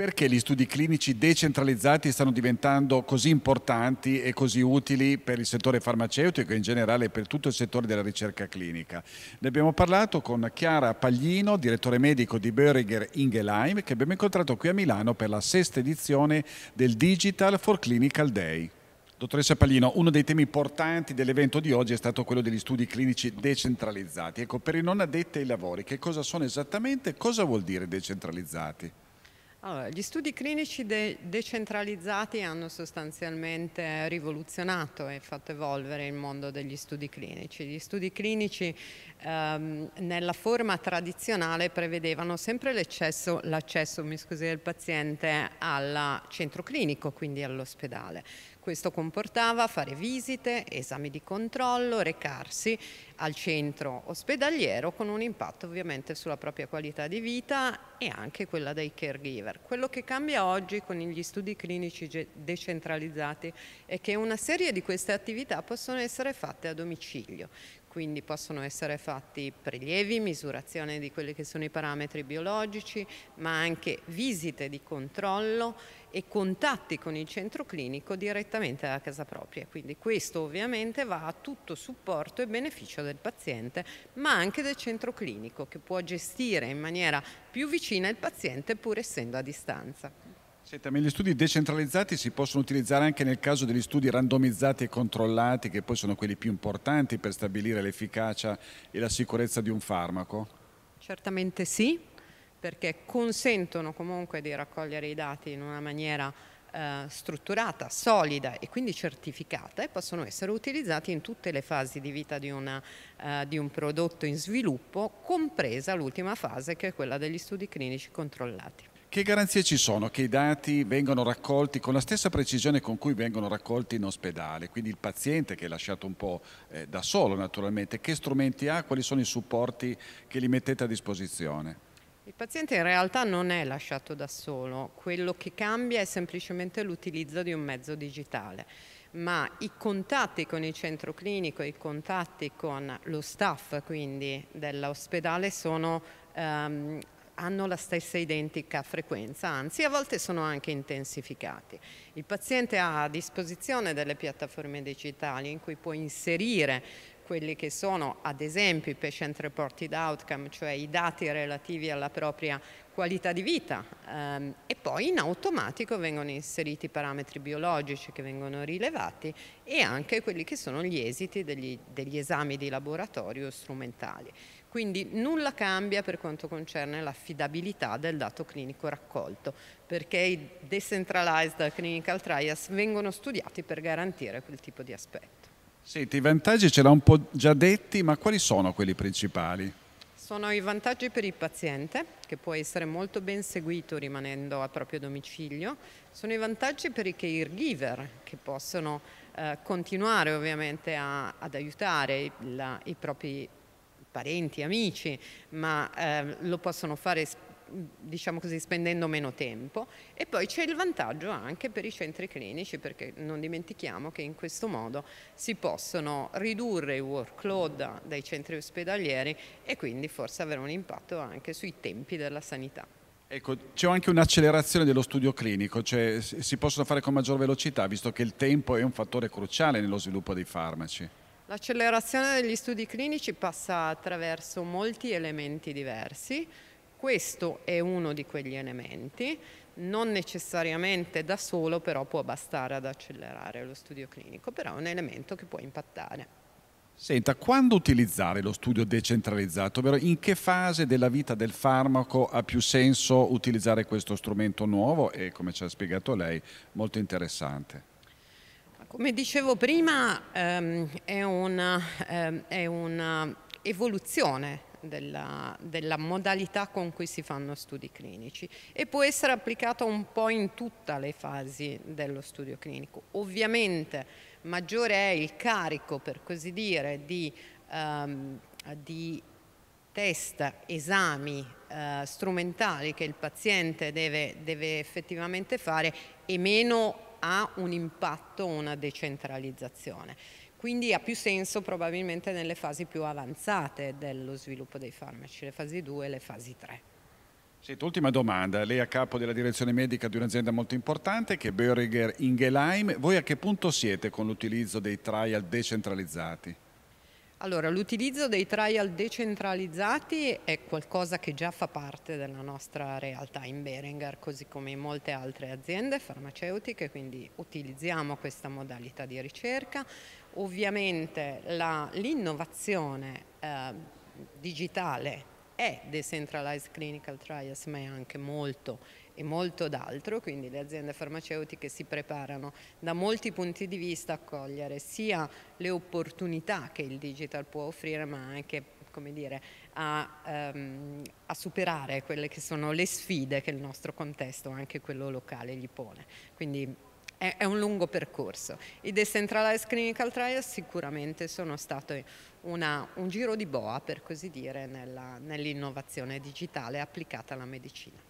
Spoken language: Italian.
Perché gli studi clinici decentralizzati stanno diventando così importanti e così utili per il settore farmaceutico e in generale per tutto il settore della ricerca clinica? Ne abbiamo parlato con Chiara Paglino, direttore medico di Böhringer Ingelheim, che abbiamo incontrato qui a Milano per la sesta edizione del Digital for Clinical Day. Dottoressa Paglino, uno dei temi importanti dell'evento di oggi è stato quello degli studi clinici decentralizzati. Ecco, per i non addetti ai lavori, che cosa sono esattamente e cosa vuol dire decentralizzati? Allora, gli studi clinici de decentralizzati hanno sostanzialmente rivoluzionato e fatto evolvere il mondo degli studi clinici. Gli studi clinici ehm, nella forma tradizionale prevedevano sempre l'accesso del paziente al centro clinico, quindi all'ospedale. Questo comportava fare visite, esami di controllo, recarsi al centro ospedaliero con un impatto ovviamente sulla propria qualità di vita e anche quella dei caregiver. Quello che cambia oggi con gli studi clinici decentralizzati è che una serie di queste attività possono essere fatte a domicilio, quindi possono essere fatti prelievi, misurazione di quelli che sono i parametri biologici, ma anche visite di controllo e contatti con il centro clinico direttamente alla casa propria. Quindi questo ovviamente va a tutto supporto e beneficio del paziente, ma anche del centro clinico che può gestire in maniera più vicina il paziente pur essendo a distanza. Senta, ma gli studi decentralizzati si possono utilizzare anche nel caso degli studi randomizzati e controllati, che poi sono quelli più importanti per stabilire l'efficacia e la sicurezza di un farmaco? Certamente sì, perché consentono comunque di raccogliere i dati in una maniera eh, strutturata, solida e quindi certificata e possono essere utilizzati in tutte le fasi di vita di, una, eh, di un prodotto in sviluppo, compresa l'ultima fase che è quella degli studi clinici controllati. Che garanzie ci sono che i dati vengano raccolti con la stessa precisione con cui vengono raccolti in ospedale? Quindi il paziente che è lasciato un po' eh, da solo naturalmente, che strumenti ha, quali sono i supporti che li mettete a disposizione? Il paziente in realtà non è lasciato da solo, quello che cambia è semplicemente l'utilizzo di un mezzo digitale ma i contatti con il centro clinico, i contatti con lo staff quindi dell'ospedale sono ehm, hanno la stessa identica frequenza, anzi a volte sono anche intensificati. Il paziente ha a disposizione delle piattaforme digitali in cui può inserire quelli che sono ad esempio i patient reported outcome, cioè i dati relativi alla propria qualità di vita ehm, e poi in automatico vengono inseriti i parametri biologici che vengono rilevati e anche quelli che sono gli esiti degli, degli esami di laboratorio strumentali. Quindi nulla cambia per quanto concerne l'affidabilità del dato clinico raccolto, perché i decentralized clinical trials vengono studiati per garantire quel tipo di aspetto. Senti, i vantaggi ce l'ha un po' già detti, ma quali sono quelli principali? Sono i vantaggi per il paziente, che può essere molto ben seguito rimanendo a proprio domicilio. Sono i vantaggi per i caregiver, che possono eh, continuare ovviamente a, ad aiutare la, i propri parenti, amici, ma eh, lo possono fare diciamo così, spendendo meno tempo e poi c'è il vantaggio anche per i centri clinici perché non dimentichiamo che in questo modo si possono ridurre i workload dai centri ospedalieri e quindi forse avere un impatto anche sui tempi della sanità. Ecco, c'è anche un'accelerazione dello studio clinico, cioè si possono fare con maggior velocità visto che il tempo è un fattore cruciale nello sviluppo dei farmaci. L'accelerazione degli studi clinici passa attraverso molti elementi diversi, questo è uno di quegli elementi, non necessariamente da solo però può bastare ad accelerare lo studio clinico, però è un elemento che può impattare. Senta, quando utilizzare lo studio decentralizzato? Ovvero in che fase della vita del farmaco ha più senso utilizzare questo strumento nuovo e come ci ha spiegato lei, molto interessante? Come dicevo prima, ehm, è un'evoluzione ehm, della, della, modalità con cui si fanno studi clinici e può essere applicato un po' in tutte le fasi dello studio clinico. Ovviamente maggiore è il carico, per così dire, di, ehm, di test, esami eh, strumentali che il paziente deve, deve effettivamente fare e meno ha un impatto, una decentralizzazione. Quindi ha più senso probabilmente nelle fasi più avanzate dello sviluppo dei farmaci, le fasi 2 e le fasi 3. Senta, ultima domanda. Lei è a capo della direzione medica di un'azienda molto importante che è Böhringer Ingelheim. Voi a che punto siete con l'utilizzo dei trial decentralizzati? Allora, l'utilizzo dei trial decentralizzati è qualcosa che già fa parte della nostra realtà in Beringer, così come in molte altre aziende farmaceutiche, quindi utilizziamo questa modalità di ricerca. Ovviamente l'innovazione eh, digitale è Decentralized Clinical Trials, ma è anche molto e molto d'altro, quindi le aziende farmaceutiche si preparano da molti punti di vista a cogliere sia le opportunità che il digital può offrire ma anche come dire, a, ehm, a, superare quelle che sono le sfide che il nostro contesto, anche quello locale, gli pone. Quindi è, è un lungo percorso. I Decentralized Clinical Trials sicuramente sono stati un giro di boa, per così dire, nell'innovazione digitale applicata alla medicina.